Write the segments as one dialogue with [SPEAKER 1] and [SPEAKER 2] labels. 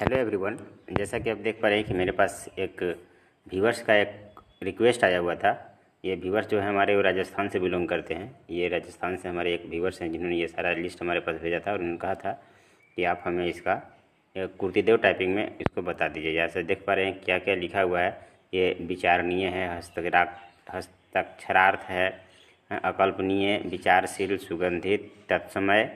[SPEAKER 1] hello everyone जैसा कि आप देख पा रहे हैं कि मेरे पास एक व्यूवर्स का एक रिक्वेस्ट आया हुआ था ये व्यूवर्स जो है हमारे वो राजस्थान से बिलोंग करते हैं ये राजस्थान से हमारे एक व्यूवर्स हैं जिन्होंने ये सारा लिस्ट हमारे पास भेजा था और उन्होंने कहा था कि आप हमें इसका कुर्ती देव टाइपिंग में इसको बता दीजिए जैसे देख पा रहे हैं क्या क्या लिखा हुआ है ये विचारणीय है हस्तरा हस्ताक्षरार्थ है अकल्पनीय विचारशील सुगंधित तत्समय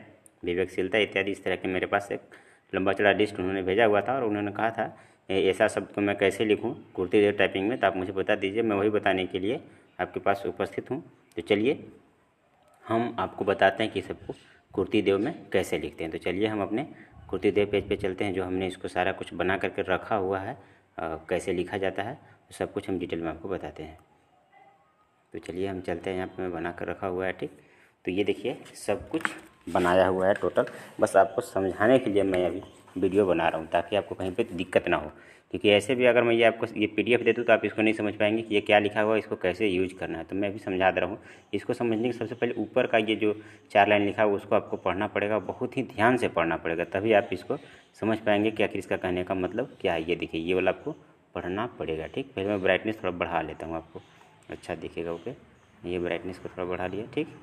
[SPEAKER 1] विवेकशीलता इत्यादि इस तरह के मेरे पास एक लंबा चौड़ा लिस्ट उन्होंने भेजा हुआ था और उन्होंने कहा था ऐसा शब्द को तो मैं कैसे लिखूँ कुर्ती देर टाइपिंग में तो आप मुझे बता दीजिए मैं वही बताने के लिए आपके पास उपस्थित हूँ तो चलिए हम आपको बताते हैं कि सबको कुर्ती देव में कैसे लिखते हैं तो चलिए हम अपने कुर्ती देव पेज पे चलते हैं जो हमने इसको सारा कुछ बना करके रखा हुआ है आ, कैसे लिखा जाता है तो सब कुछ हम डिटेल में आपको बताते हैं तो चलिए हम चलते हैं यहाँ पे मैं बना कर रखा हुआ है ठीक तो ये देखिए सब कुछ बनाया हुआ है टोटल बस आपको समझाने के लिए मैं अभी वीडियो बना रहा हूँ ताकि आपको कहीं पर दिक्कत ना हो क्योंकि ऐसे भी अगर मैं ये आपको ये पी दे दूँ तो आप इसको नहीं समझ पाएंगे कि ये क्या लिखा हुआ है इसको कैसे यूज करना है तो मैं भी समझा दे रहा हूँ इसको समझने के सबसे पहले ऊपर का ये जो चार लाइन लिखा हुआ उसको आपको पढ़ना पड़ेगा बहुत ही ध्यान से पढ़ना पड़ेगा तभी आप इसको समझ पाएंगे कि आखिर इसका कहने का मतलब क्या है ये देखिए ये वाला आपको पढ़ना पड़ेगा ठीक पहले मैं ब्राइटनेस थोड़ा बढ़ा लेता हूँ आपको अच्छा दिखेगा ओके ये ब्राइटनेस को थोड़ा बढ़ा लिया ठीक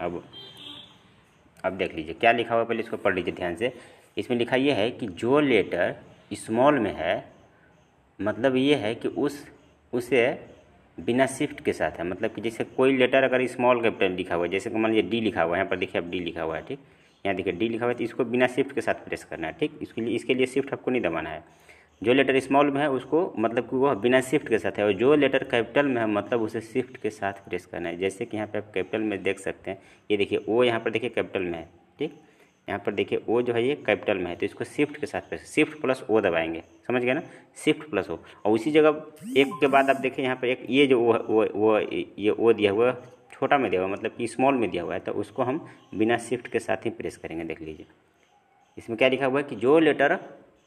[SPEAKER 1] अब अब देख लीजिए क्या लिखा हुआ पहले इसको पढ़ लीजिए ध्यान से इसमें लिखा यह है कि जो लेटर स्मॉल में है मतलब ये है कि उस उसे बिना शिफ्ट के साथ है मतलब कि जैसे कोई लेटर अगर स्मॉल कैपिटल लिखा हुआ है जैसे कि मान लीजिए डी लिखा हुआ है यहाँ पर देखिए अब डी लिखा हुआ है ठीक यहाँ देखिए डी लिखा हुआ है तो इसको बिना शिफ्ट के साथ प्रेस करना है ठीक इसके लिए इसके लिए शिफ्ट आपको नहीं दबाना है जो लेटर स्मॉल में है उसको मतलब कि वह बिना शिफ्ट के साथ है और जो लेटर कैपिटल में है मतलब उसे शिफ्ट के साथ प्रेस करना है जैसे कि यहाँ पे आप कैपिटल में देख सकते हैं ये देखिए ओ यहाँ पर देखिए कैपिटल में है ठीक यहाँ पर देखिए ओ जो है ये कैपिटल में है तो इसको शिफ्ट के साथ प्रेस शिफ्ट प्लस ओ दबाएंगे समझ गए ना शिफ्ट प्लस ओ और उसी जगह एक के बाद आप देखिए यहाँ पर एक ये जो वो, वो ये ओ दिया हुआ छोटा में दिया हुआ मतलब कि स्मॉल में दिया हुआ है तो उसको हम बिना शिफ्ट के साथ ही प्रेस करेंगे देख लीजिए इसमें क्या लिखा हुआ है कि जो लेटर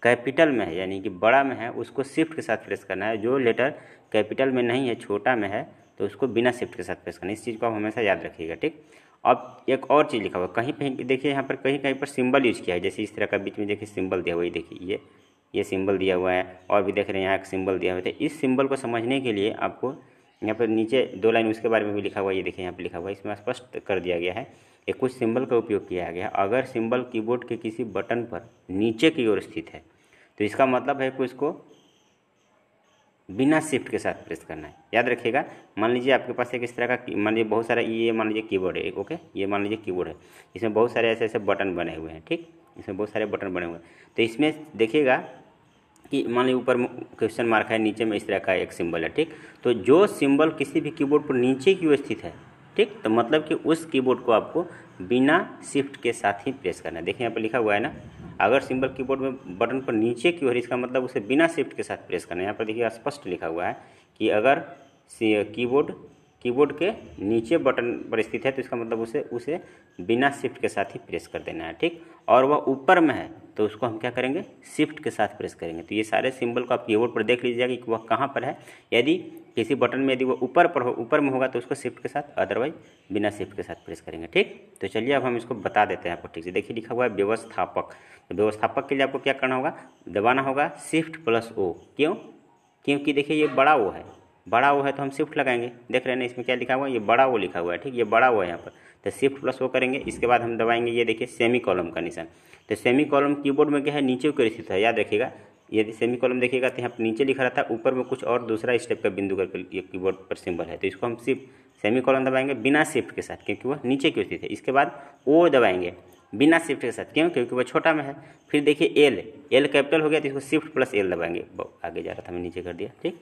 [SPEAKER 1] कैपिटल में है यानी कि बड़ा में है उसको शिफ्ट के साथ प्रेस करना है जो लेटर कैपिटल में नहीं है छोटा में है तो उसको बिना शिफ्ट के साथ प्रेस करना है इस चीज़ को आप हमेशा याद रखिएगा ठीक अब एक और चीज़ लिखा हुआ कहीं कहीं देखिए यहाँ पर कहीं कहीं पर सिंबल यूज किया है जैसे इस तरह का बीच में देखिए सिंबल दिया हुआ है देखिए ये ये सिंबल दिया हुआ है और भी देख रहे हैं यहाँ एक सिंबल दिया हुआ है तो इस सिंबल को समझने के लिए आपको यहाँ पर नीचे दो लाइन उसके बारे में भी लिखा हुआ है ये देखिए यहाँ पर लिखा हुआ है इसमें स्पष्ट कर दिया गया है कि कुछ सिंबल का उपयोग किया गया है अगर सिंबल कीबोर्ड के किसी बटन पर नीचे की ओर स्थित है तो इसका मतलब है कि उसको बिना शिफ्ट के साथ प्रेस करना है याद रखिएगा मान लीजिए आपके पास एक इस तरह का मान लीजिए बहुत सारा ये मान लीजिए कीबोर्ड है ओके ये मान लीजिए कीबोर्ड है इसमें बहुत सारे ऐसे ऐसे बटन बने हुए हैं ठीक इसमें बहुत सारे बटन बने हुए हैं तो इसमें देखिएगा कि मान लीजिए ऊपर क्वेश्चन मार्क है नीचे में इस तरह का एक सिंबल है ठीक तो जो सिंबल किसी भी कीबोर्ड पर नीचे की ओर स्थित है ठीक तो मतलब कि उस कीबोर्ड को आपको बिना शिफ्ट के साथ ही प्रेस करना है देखिए यहाँ पर लिखा हुआ है ना अगर सिंबल कीबोर्ड में बटन पर नीचे की ओर इसका मतलब उसे बिना शिफ्ट के साथ प्रेस करना है यहाँ पर देखिए स्पष्ट लिखा हुआ है कि अगर कीबोर्ड कीबोर्ड के नीचे बटन पर स्थित है तो इसका मतलब उसे उसे बिना शिफ्ट के साथ ही प्रेस कर देना है ठीक और वह ऊपर में है तो उसको हम क्या करेंगे शिफ्ट के साथ प्रेस करेंगे तो ये सारे सिंबल को आप कीबोर्ड पर देख लीजिएगा कि वह कहाँ पर है यदि किसी बटन में यदि वो ऊपर पर हो ऊपर में होगा तो उसको शिफ्ट के साथ अदरवाइज बिना शिफ्ट के साथ प्रेस करेंगे ठीक तो चलिए अब हम इसको बता देते हैं आपको ठीक से देखिए लिखा हुआ है व्यवस्थापक तो व्यवस्थापक के लिए आपको क्या करना होगा दबाना होगा शिफ्ट प्लस ओ क्यों क्योंकि देखिए ये बड़ा ओ है बड़ा वो है तो हम शिफ्ट लगाएंगे देख रहे हैं इसमें क्या लिखा हुआ है ये बड़ा वो लिखा हुआ है ठीक ये बड़ा वो है यहाँ पर तो शिफ्ट प्लस वो करेंगे इसके बाद हम दबाएंगे ये देखिए सेमी कॉलम का निशान तो सेमी कॉलम कीबोर्ड में क्या है नीचे की स्थित है याद रखिएगा यदि सेमी कॉलम देखिएगा तो यहाँ पर नीचे लिखा रहता है ऊपर में कुछ और दूसरा स्टेप का बिंदु करके ये कीबोर्ड पर सिंबल है तो इसको हम सिर्फ सेमी कॉलम दबाएंगे बिना शिफ्ट के साथ क्योंकि वह नीचे की स्थित है इसके बाद ओ दबाएंगे बिना शिफ्ट के साथ क्यों क्योंकि वह छोटा में है फिर देखिए एल एल कैपिटल हो गया तो इसको शिफ्ट प्लस एल दबाएंगे आगे जा रहा था मैं नीचे कर दिया ठीक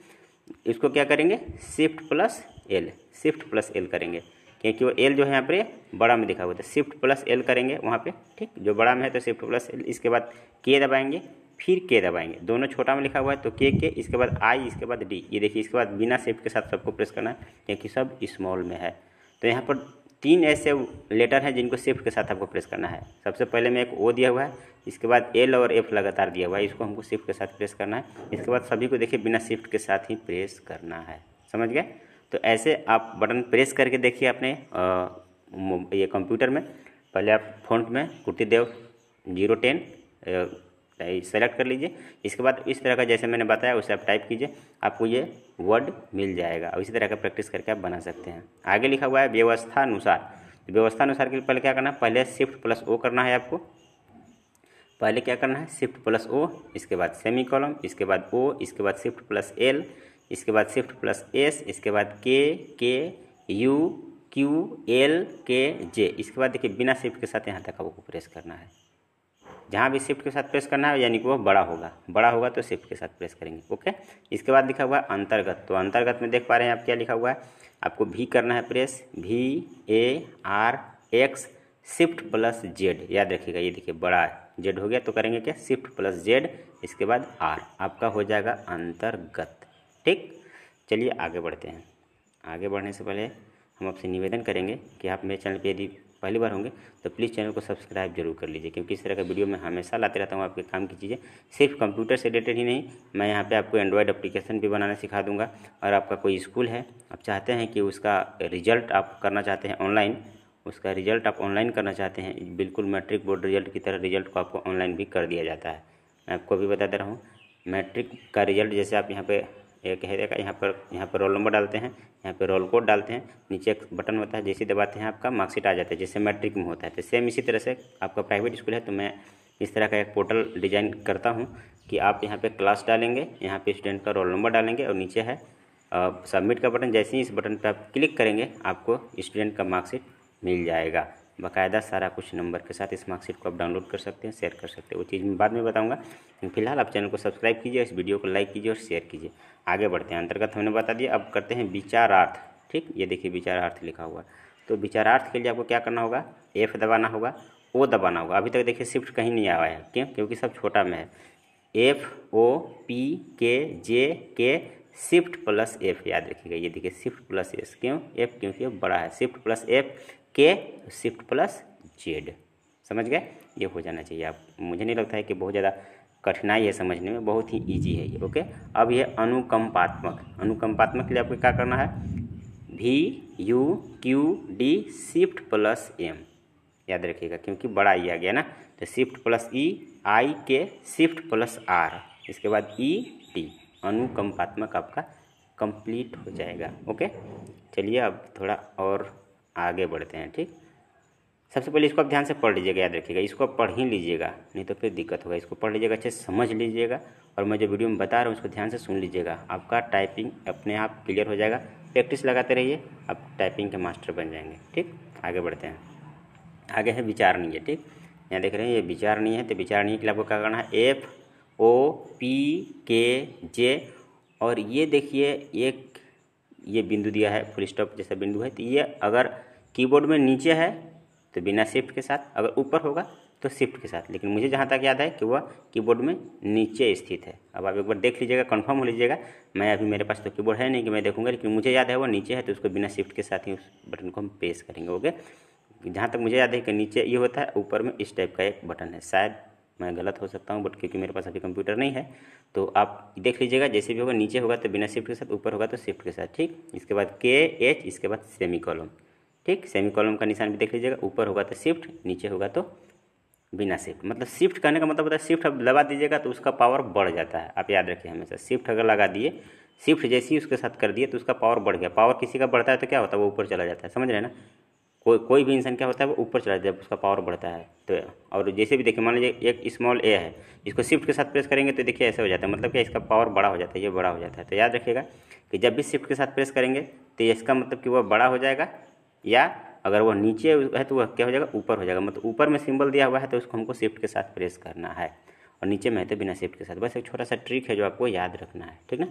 [SPEAKER 1] इसको क्या करेंगे shift plus L shift plus L करेंगे क्योंकि वो एल जो है यहाँ पर बड़ा में दिखा हुआ था शिफ्ट प्लस एल करेंगे वहाँ पे ठीक जो बड़ा में है तो शिफ्ट प्लस एल इसके बाद के दबाएंगे फिर के दबाएंगे दोनों छोटा में लिखा हुआ है तो के के इसके बाद आई इसके बाद डी ये देखिए इसके बाद बिना शिफ्ट के साथ सबको प्रेस करना है क्योंकि सब स्मॉल में है तो यहाँ पर तीन ऐसे लेटर हैं जिनको शिफ्ट के साथ आपको प्रेस करना है सबसे पहले में एक ओ दिया हुआ है इसके बाद एल और एफ लगातार दिया हुआ है इसको हमको शिफ्ट के साथ प्रेस करना है इसके बाद सभी को देखिए बिना शिफ्ट के साथ ही प्रेस करना है समझ गए तो ऐसे आप बटन प्रेस करके देखिए अपने आ, ये कंप्यूटर में पहले आप फोन में Kruti Dev zero ten select कर लीजिए इसके बाद इस तरह का जैसे मैंने बताया उसे आप टाइप कीजिए आपको ये वर्ड मिल जाएगा और इसी तरह का प्रैक्टिस करके आप बना सकते हैं आगे लिखा हुआ है व्यवस्था अनुसार तो व्यवस्था अनुसार के लिए पहले क्या करना है पहले शिफ्ट प्लस ओ करना है आपको पहले क्या करना है शिफ्ट प्लस ओ इसके बाद सेमी कॉलम इसके बाद ओ इसके बाद शिफ्ट प्लस एल इसके बाद शिफ्ट प्लस एस इसके बाद के के यू क्यू एल के जे इसके बाद देखिए बिना शिफ्ट के साथ यहाँ तक आपको प्रेस करना है जहाँ भी शिफ्ट के साथ प्रेस करना है यानी कि वह बड़ा होगा बड़ा होगा तो शिफ्ट के साथ प्रेस करेंगे ओके इसके बाद लिखा हुआ है अंतर्गत तो अंतर्गत में देख पा रहे हैं आप क्या लिखा हुआ है आपको भी करना है प्रेस भी A R X shift plus Z याद रखिएगा ये देखिए बड़ा जेड हो गया तो करेंगे क्या शिफ्ट प्लस जेड इसके बाद आर आपका हो जाएगा अंतर्गत ठीक चलिए आगे बढ़ते हैं आगे बढ़ने से पहले हम आपसे निवेदन करेंगे कि आप मेरे चैनल पर यदि पहली बार होंगे तो प्लीज़ चैनल को सब्सक्राइब जरूर कर लीजिए क्योंकि इस तरह का वीडियो मैं हमेशा लाते रहता हूँ आपके काम की चीज़ें सिर्फ कंप्यूटर से रिलेटेड ही नहीं मैं यहाँ पे आपको एंड्रॉयड एप्लीकेशन भी बनाना सिखा दूंगा और आपका कोई स्कूल है आप चाहते हैं कि उसका रिजल्ट आप करना चाहते हैं ऑनलाइन उसका रिजल्ट आप ऑनलाइन करना चाहते हैं बिल्कुल मैट्रिक बोर्ड रिजल्ट की तरह रिजल्ट को आपको ऑनलाइन भी कर दिया जाता है मैं आपको भी बताता रहा हूँ मैट्रिक का रिजल्ट जैसे आप यहाँ पर है कहेगा यहाँ पर यहाँ पर रोल नंबर डालते हैं यहाँ पर रोल कोड डालते हैं नीचे एक बटन होता है जैसे दबाते हैं आपका मार्कशीट आ जाता है जैसे मैट्रिक में होता है तो सेम इसी तरह से आपका प्राइवेट स्कूल है तो मैं इस तरह का एक पोर्टल डिजाइन करता हूँ कि आप यहाँ पर क्लास डालेंगे यहाँ पर स्टूडेंट का रोल नंबर डालेंगे और नीचे है सबमिट का बटन जैसे ही इस बटन पर आप क्लिक करेंगे आपको स्टूडेंट का मार्कशीट मिल जाएगा बाकायदा सारा कुछ नंबर के साथ इस मार्कशीट को आप डाउनलोड कर सकते हैं शेयर कर सकते हैं वो चीज़ मैं बाद में बताऊंगा लेकिन फिलहाल आप चैनल को सब्सक्राइब कीजिए इस वीडियो को लाइक कीजिए और शेयर कीजिए आगे बढ़ते हैं अंतर्गत हमने बता दिया अब करते हैं विचारार्थ ठीक ये देखिए विचारार्थ लिखा हुआ तो विचारार्थ के लिए आपको क्या करना होगा एफ दबाना होगा ओ दबाना होगा अभी तक देखिए शिफ्ट कहीं नहीं आया है क्यों क्योंकि सब छोटा में है एफ ओ पी के जे के शिफ्ट प्लस एफ याद रखिएगा ये देखिए शिफ्ट प्लस एस क्यों एफ क्योंकि बड़ा है शिफ्ट प्लस एफ के शिफ्ट प्लस जेड समझ गए ये हो जाना चाहिए आप मुझे नहीं लगता है कि बहुत ज़्यादा कठिनाई है समझने में बहुत ही ईजी है ये ओके अब ये अनुकंपात्मक अनुकंपात्मक के लिए आपको क्या करना है भी U Q D shift plus M याद रखिएगा क्योंकि बड़ा ई e आ गया ना तो शिफ्ट प्लस ई आई के शिफ्ट प्लस आर इसके बाद ई e, टी अनुकंपात्मक आपका कंप्लीट हो जाएगा ओके चलिए अब थोड़ा और आगे बढ़ते हैं ठीक सबसे पहले इसको आप ध्यान से पढ़ लीजिएगा याद रखिएगा इसको आप पढ़ ही लीजिएगा नहीं तो फिर दिक्कत होगा इसको पढ़ लीजिएगा अच्छे समझ लीजिएगा और मैं जो वीडियो में बता रहा हूँ उसको ध्यान से सुन लीजिएगा आपका टाइपिंग अपने आप क्लियर हो जाएगा प्रैक्टिस लगाते रहिए आप टाइपिंग के मास्टर बन जाएंगे ठीक आगे बढ़ते हैं आगे है विचारणीय ठीक यहाँ देख रहे हैं ये विचारणीय है तो विचारणीय के लिए आपको क्या करना है एफ ओ पी के जे और ये देखिए एक ये बिंदु दिया है फुल स्टॉप जैसा बिंदु है तो ये अगर कीबोर्ड में नीचे है तो बिना शिफ्ट के साथ अगर ऊपर होगा तो शिफ्ट के साथ लेकिन मुझे जहाँ तक याद है कि वह कीबोर्ड में नीचे स्थित है अब आप एक बार देख लीजिएगा कंफर्म हो लीजिएगा मैं अभी मेरे पास तो कीबोर्ड है नहीं कि मैं देखूंगा लेकिन मुझे याद है वो नीचे है तो उसको बिना शिफ्ट के साथ ही उस बटन को हम प्रेस करेंगे ओके जहाँ तक मुझे याद है कि नीचे ये होता है ऊपर में इस टाइप का एक बटन है शायद मैं गलत हो सकता हूँ बट क्योंकि मेरे पास अभी कंप्यूटर नहीं है तो आप देख लीजिएगा जैसे भी होगा नीचे होगा तो बिना शिफ्ट के साथ ऊपर होगा तो शिफ्ट के साथ ठीक इसके बाद के एच इसके बाद सेमी कॉलम ठीक सेमी कॉलम का निशान भी देख लीजिएगा ऊपर होगा तो शिफ्ट नीचे होगा तो बिना शिफ्ट मतलब शिफ्ट करने का मतलब होता है शिफ्ट अब लगा दीजिएगा तो उसका पावर बढ़ जाता है आप याद रखिए हमेशा शिफ्ट अगर लगा दिए शिफ्ट जैसे ही उसके साथ कर दिए तो उसका पावर बढ़ गया पावर किसी का बढ़ता है तो क्या होता है वो ऊपर चला जाता है समझ रहे हैं ना कोई कोई भी इंसान क्या होता है वो ऊपर चला जाता है उसका पावर बढ़ता है तो और जैसे भी देखिए मान लीजिए एक स्मॉल ए है इसको शिफ्ट के साथ प्रेस करेंगे तो देखिए ऐसे हो जाता है मतलब कि इसका पावर बड़ा हो जाता है ये बड़ा हो जाता है तो याद रखिएगा कि जब भी शिफ्ट के साथ प्रेस करेंगे तो इसका मतलब कि वह बड़ा हो जाएगा या अगर वह नीचे है तो वह क्या हो जाएगा ऊपर हो जाएगा मतलब ऊपर में सिंबल दिया हुआ है तो उसको हमको शिफ्ट के साथ प्रेस करना है और नीचे में है तो बिना शिफ्ट के साथ बस एक छोटा सा ट्रिक है जो आपको याद रखना है ठीक ना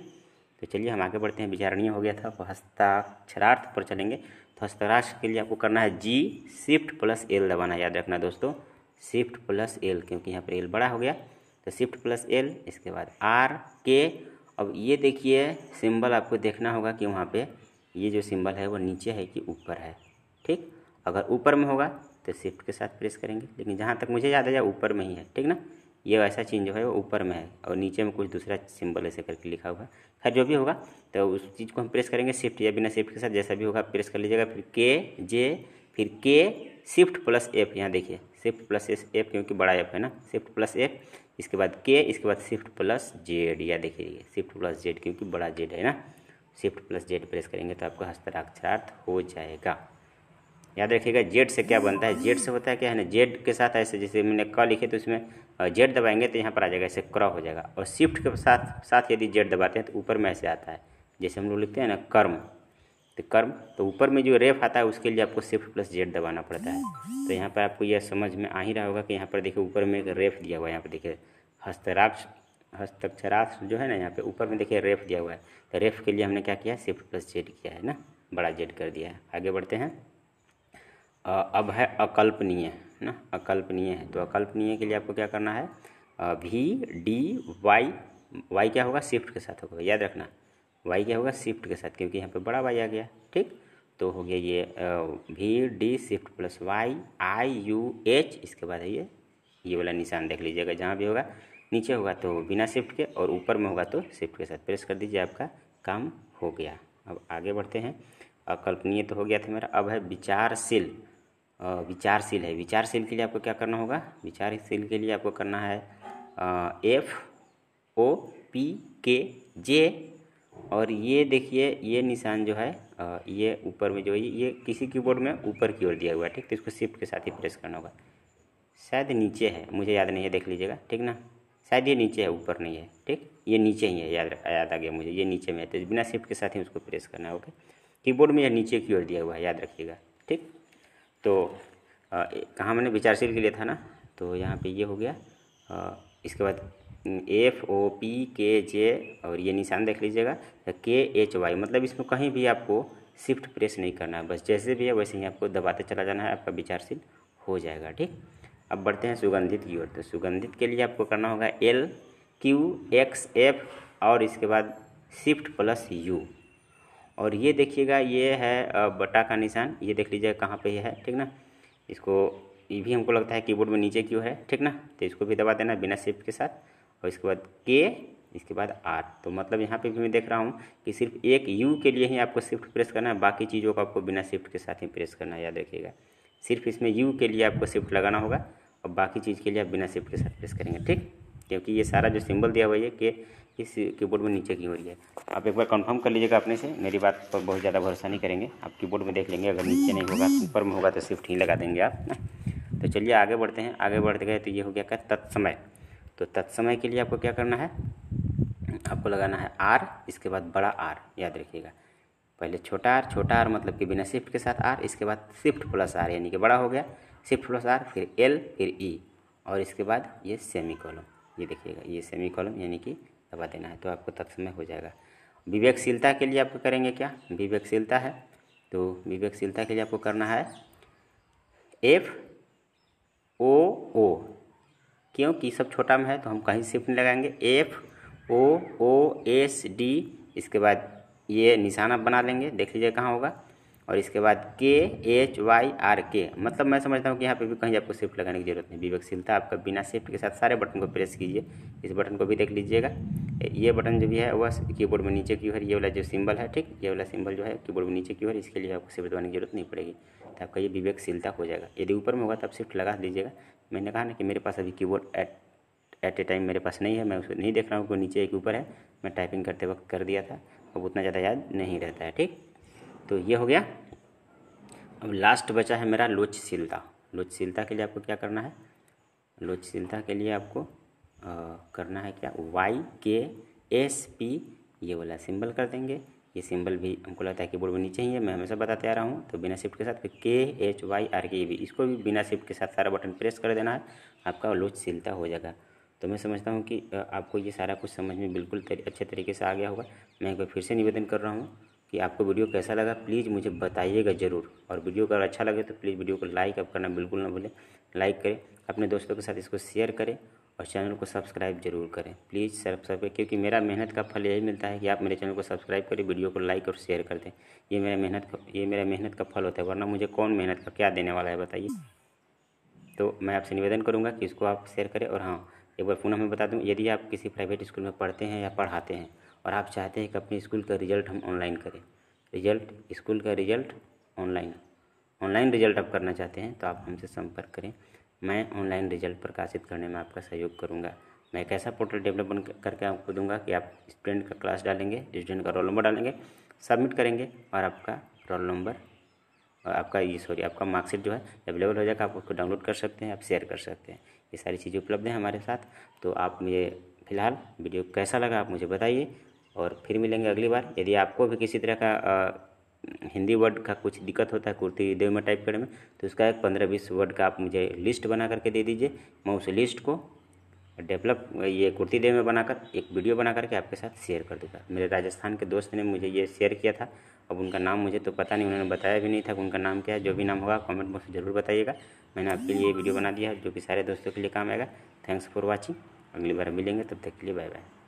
[SPEAKER 1] तो चलिए हम आगे बढ़ते हैं विचारणीय हो गया था हस्ताक्षरार्थ पर चलेंगे तो हस्ताक्षर के लिए आपको करना है जी शिफ्ट प्लस एल दबाना याद रखना दोस्तों शिफ्ट प्लस एल क्योंकि यहाँ पर एल बड़ा हो गया तो शिफ्ट प्लस एल इसके बाद आर के अब ये देखिए सिंबल आपको देखना होगा कि वहाँ पे ये जो सिंबल है वो नीचे है कि ऊपर है ठीक अगर ऊपर में होगा तो शिफ्ट के साथ प्रेस करेंगे लेकिन जहाँ तक मुझे याद आ जाए ऊपर में ही है ठीक ना ये वैसा चीज़ जो है वो ऊपर में है और नीचे में कुछ दूसरा सिंबल ऐसे करके लिखा हुआ है खैर जो भी होगा तो उस चीज़ को हम प्रेस करेंगे शिफ्ट या बिना शिफ्ट के साथ जैसा भी होगा प्रेस कर लीजिएगा फिर के जे फिर के शिफ्ट प्लस एफ यहाँ देखिए शिफ्ट प्लस एफ क्योंकि बड़ा एफ है ना शिफ्ट प्लस एफ इसके बाद के इसके बाद शिफ्ट प्लस जेड या देखिए शिफ्ट प्लस जेड क्योंकि बड़ा जेड है ना शिफ्ट प्लस जेड प्रेस करेंगे तो आपका हस्ताक्षरार्थ हो जाएगा याद रखिएगा जेड से क्या बनता है जेड से होता है क्या है ना जेड के साथ ऐसे जैसे मैंने क लिखे तो उसमें जेड दबाएंगे तो यहाँ पर आ जाएगा ऐसे क्रॉ हो जाएगा और शिफ्ट के साथ साथ यदि जेड दबाते हैं तो ऊपर में ऐसे आता है जैसे हम लोग लिखते हैं ना कर्म तो कर्म तो ऊपर में जो रेफ आता है उसके लिए आपको शिफ्ट प्लस जेड दबाना पड़ता है तो यहाँ पर आपको यह समझ में आ ही रहा होगा कि यहाँ पर देखिए ऊपर में एक रेफ दिया हुआ है यहाँ पर देखिए हस्तराक्ष हस्तक्षराक्ष जो है ना यहाँ पे ऊपर में देखिए रेफ दिया हुआ है तो रेफ के लिए हमने क्या किया शिफ्ट प्लस जेड किया है ना बड़ा जेड कर दिया है आगे बढ़ते हैं अब है अकल्पनीय है ना अकल्पनीय है तो अकल्पनीय के लिए आपको क्या करना है वी डी वाई वाई क्या होगा शिफ्ट के साथ होगा याद रखना वाई क्या होगा शिफ्ट के साथ क्योंकि यहाँ पे बड़ा वाई आ गया ठीक तो हो गया ये V D shift plus Y I U H इसके बाद है ये ये वाला निशान देख लीजिएगा जहाँ भी होगा नीचे होगा तो बिना शिफ्ट के और ऊपर में होगा तो शिफ्ट के साथ प्रेस कर दीजिए आपका काम हो गया अब आगे बढ़ते हैं अकल्पनीय तो हो गया था मेरा अब है विचारशील विचारशील है विचारशील के लिए आपको क्या करना होगा विचारशील के लिए आपको करना है एफ ओ पी के जे और ये देखिए ये निशान जो है ये ऊपर में जो है ये किसी कीबोर्ड में ऊपर की ओर दिया हुआ है ठीक तो इसको शिफ्ट के साथ ही प्रेस करना होगा शायद नीचे है मुझे याद नहीं है देख लीजिएगा ठीक ना शायद ये नीचे है ऊपर नहीं है ठीक ये नीचे ही है याद याद आ गया मुझे ये नीचे में है तो बिना शिफ्ट के साथ ही उसको प्रेस करना है ओके कीबोर्ड में यह नीचे की ओर दिया हुआ है याद रखिएगा ठीक तो कहाँ मैंने विचारशील के लिए था ना तो यहाँ पे ये हो गया आ, इसके बाद एफ ओ पी के जे और ये निशान देख लीजिएगा के एच वाई मतलब इसमें कहीं भी आपको शिफ्ट प्रेस नहीं करना है बस जैसे भी है वैसे ही आपको दबाते चला जाना है आपका विचारशील हो जाएगा ठीक अब बढ़ते हैं सुगंधित की ओर तो सुगंधित के लिए आपको करना होगा एल क्यू एक्स एफ और इसके बाद शिफ्ट प्लस यू और ये देखिएगा ये है बटा का निशान ये देख लीजिए कहाँ पे ये है ठीक ना इसको ये भी हमको लगता है कीबोर्ड में नीचे क्यों है ठीक ना तो इसको भी दबा देना बिना शिफ्ट के साथ और इसके बाद के इसके बाद आर तो मतलब यहाँ पे भी मैं देख रहा हूँ कि सिर्फ एक यू के लिए ही आपको शिफ्ट प्रेस करना है बाकी चीज़ों को आपको बिना शिफ्ट के साथ ही प्रेस करना है याद रखिएगा सिर्फ इसमें यू के लिए आपको शिफ्ट लगाना होगा और बाकी चीज़ के लिए आप बिना शिफ्ट के साथ प्रेस करेंगे ठीक क्योंकि ये सारा जो सिंबल दिया हुआ है कि इस कीबोर्ड में नीचे की रही है आप एक बार कंफर्म कर लीजिएगा अपने से मेरी बात पर बहुत ज़्यादा भरोसा नहीं करेंगे आप कीबोर्ड में देख लेंगे अगर नीचे नहीं होगा ऊपर में होगा तो शिफ्ट ही लगा देंगे आप ना तो चलिए आगे बढ़ते हैं आगे बढ़ते गए तो ये हो गया क्या तत्समय तो तत्समय के लिए आपको क्या करना है आपको लगाना है आर इसके बाद बड़ा आर याद रखिएगा पहले छोटा आर छोटा आर मतलब कि बिना शिफ्ट के साथ आर इसके बाद शिफ्ट प्लस आर यानी कि बड़ा हो गया शिफ्ट प्लस आर फिर एल फिर ई e, और इसके बाद ये सेमी कॉलम ये देखिएगा ये सेमी कॉलम यानी कि दबा देना है तो आपको तत्समय हो जाएगा विवेकशीलता के लिए आपको करेंगे क्या विवेकशीलता है तो विवेकशीलता के लिए आपको करना है एफ ओ ओ क्योंकि सब छोटा में है तो हम कहीं शिफ्ट नहीं लगाएंगे F O O S D इसके बाद ये निशाना बना लेंगे देख लीजिए कहाँ होगा और इसके बाद के एच वाई आर के मतलब मैं समझता हूँ कि यहाँ पे भी कहीं आपको शिफ्ट लगाने की जरूरत नहीं विवेकशीलता आपका बिना शिफ्ट के साथ सारे बटन को प्रेस कीजिए इस बटन को भी देख लीजिएगा ये बटन जो भी है वह कीबोर्ड में नीचे की ओर ये वाला जो सिंबल है ठीक ये वाला सिंबल जो है कीबोर्ड में नीचे की ओर इसके लिए आपको शिफ्ट लगाने की जरूरत नहीं पड़ेगी तो आपका ये विवेकशीलता हो जाएगा यदि ऊपर में होगा तो आप शिफ्ट लगा दीजिएगा मैंने कहा ना कि मेरे पास अभी की एट एट ए टाइम मेरे पास नहीं है मैं उसको नहीं देख रहा हूँ कि नीचे एक ऊपर है मैं टाइपिंग करते वक्त कर दिया था अब उतना ज़्यादा याद नहीं रहता है ठीक तो ये हो गया अब लास्ट बचा है मेरा लोचशीलता लोचशीलता के लिए आपको क्या करना है लोचशीलता के लिए आपको आ, करना है क्या वाई के एस पी ये वाला सिंबल कर देंगे ये सिंबल भी हमको लगता है कीबोर्ड में नीचे ही है मैं हमेशा बताते आ रहा हूँ तो बिना शिफ्ट के साथ के एच वाई आर के भी इसको भी बिना शिफ्ट के साथ सारा बटन प्रेस कर देना है आपका लोचशीलता हो जाएगा तो मैं समझता हूँ कि आपको ये सारा कुछ समझ में बिल्कुल तरी, अच्छे तरीके से आ गया होगा मैं एक बार फिर से निवेदन कर रहा हूँ कि आपको वीडियो कैसा लगा प्लीज़ मुझे बताइएगा ज़रूर और वीडियो अगर अच्छा लगे तो प्लीज़ वीडियो को लाइक अब करना बिल्कुल ना भूलें लाइक करें अपने दोस्तों के साथ इसको शेयर करें और चैनल को सब्सक्राइब जरूर करें प्लीज़ सब्सक्राइब करें क्योंकि मेरा मेहनत का फल यही मिलता है कि आप मेरे चैनल को सब्सक्राइब करें वीडियो को लाइक और शेयर कर दें ये मेरा मेहनत ये मेरा मेहनत का फल होता है वरना मुझे कौन मेहनत का क्या देने वाला है बताइए तो मैं आपसे निवेदन करूँगा कि इसको आप शेयर करें और हाँ एक बार पुनः मैं बता दूँ यदि आप किसी प्राइवेट स्कूल में पढ़ते हैं या पढ़ाते हैं और आप चाहते हैं कि अपने स्कूल का रिजल्ट हम ऑनलाइन करें रिजल्ट स्कूल का रिजल्ट ऑनलाइन ऑनलाइन रिजल्ट आप करना चाहते हैं तो आप हमसे संपर्क करें मैं ऑनलाइन रिजल्ट प्रकाशित करने में आपका सहयोग करूँगा मैं एक ऐसा पोर्टल डेवलप करके आपको दूंगा कि आप स्टूडेंट का क्लास डालेंगे स्टूडेंट का रोल नंबर डालेंगे सबमिट करेंगे और आपका रोल नंबर और आपका ये सॉरी आपका मार्कशीट जो है अवेलेबल हो जाएगा आप उसको डाउनलोड कर सकते हैं आप शेयर कर सकते हैं ये सारी चीज़ें उपलब्ध हैं हमारे साथ तो आप मुझे फ़िलहाल वीडियो कैसा लगा आप मुझे बताइए और फिर मिलेंगे अगली बार यदि आपको भी किसी तरह का आ, हिंदी वर्ड का कुछ दिक्कत होता है कुर्ती देव में टाइप करने में तो उसका एक पंद्रह बीस वर्ड का आप मुझे लिस्ट बना करके दे दीजिए मैं उस लिस्ट को डेवलप ये कुर्ती देव में बनाकर एक वीडियो बना करके आपके साथ शेयर कर दूँगा मेरे राजस्थान के दोस्त ने मुझे ये शेयर किया था अब उनका नाम मुझे तो पता नहीं उन्होंने बताया भी नहीं था उनका नाम क्या है जो भी नाम होगा कॉमेंट बॉक्स में ज़रूर बताइएगा मैंने आपके लिए वीडियो बना दिया जो कि सारे दोस्तों के लिए काम आएगा थैंक्स फॉर वॉचिंग अगली बार मिलेंगे तब तक के लिए बाय बाय